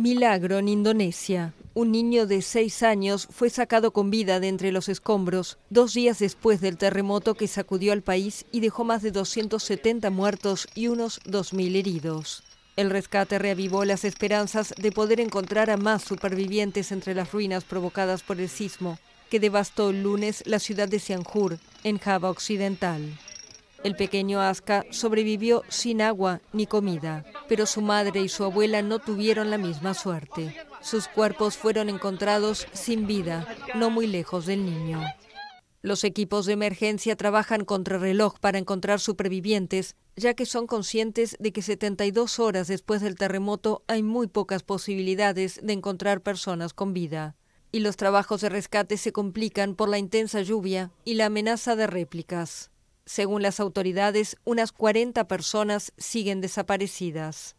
Milagro en Indonesia. Un niño de seis años fue sacado con vida de entre los escombros dos días después del terremoto que sacudió al país y dejó más de 270 muertos y unos 2.000 heridos. El rescate reavivó las esperanzas de poder encontrar a más supervivientes entre las ruinas provocadas por el sismo que devastó el lunes la ciudad de Sianjur, en Java Occidental. El pequeño Aska sobrevivió sin agua ni comida pero su madre y su abuela no tuvieron la misma suerte. Sus cuerpos fueron encontrados sin vida, no muy lejos del niño. Los equipos de emergencia trabajan contra reloj para encontrar supervivientes, ya que son conscientes de que 72 horas después del terremoto hay muy pocas posibilidades de encontrar personas con vida. Y los trabajos de rescate se complican por la intensa lluvia y la amenaza de réplicas. Según las autoridades, unas 40 personas siguen desaparecidas.